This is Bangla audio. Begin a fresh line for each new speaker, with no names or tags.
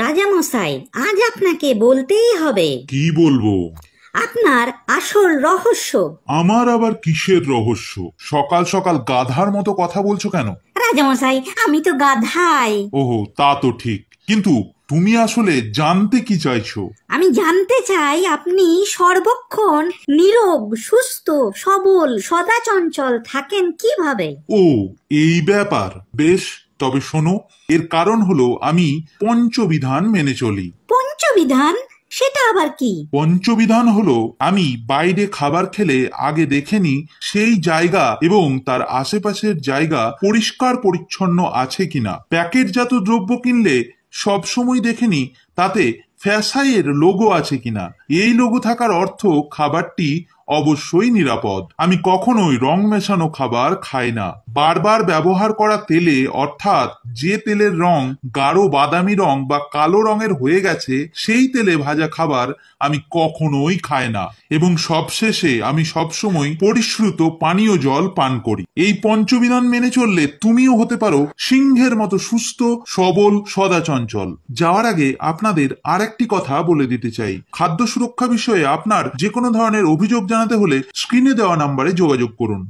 রাজামশাই আজ আপনাকে বলতেই হবে
কি বলবো আপনার আসল রহস্য আমার আবার কিসের রহস্য সকাল সকাল গাধার মতো কথা বলছো কেন
রাজামশাই আমি তো গাধাই
ওহো তা তো ঠিক কিন্তু তুমি আসলে জানতে কি চাইছো
আমি জানতে চাই আপনি সর্বক্ষণ
নীরব সুস্থ সবল সদাচঞ্চল থাকেন কিভাবে
ও এই ব্যাপার বেশ তবে শোনো এর কারণ হলো আমি পঞ্চবিধান মেনে চলি পঞ্চবিধান সেটা আবার কি পঞ্চবিধান হলো আমি বাইরে খাবার খেলে আগে দেখেনি সেই জায়গা এবং তার আশেপাশের জায়গা পরিষ্কার পরিচ্ছন্ন আছে কিনা প্যাকেটজাত দ্রব্য কিনলে সবসময় দেখেনি তাতে ফ্যাসাইয়ের লোগো আছে কিনা এই লোগো থাকার অর্থ খাবারটি অবশ্যই নিরাপদ আমি কখনোই রং মেশানো খাবার খাই না বারবার ব্যবহার করা তেলে অর্থাৎ যে তেলের রং গাঢ় বাদামি রং বা কালো রঙের হয়ে গেছে সেই তেলে ভাজা খাবার আমি কখনোই খাই না এবং সবশেষে আমি সবসময় পরিশ্রুত পানীয় জল পান করি এই পঞ্চবিধান মেনে চললে তুমিও হতে পারো সিংহের মতো সুস্থ সবল সদাচঞ্চল যাওয়ার আগে আপনাদের আরেকটি কথা বলে দিতে চাই খাদ্য সুরক্ষা বিষয়ে আপনার যে কোনো ধরনের অভিযোগ জানাতে হলে স্ক্রিনে দেওয়া নাম্বারে যোগাযোগ করুন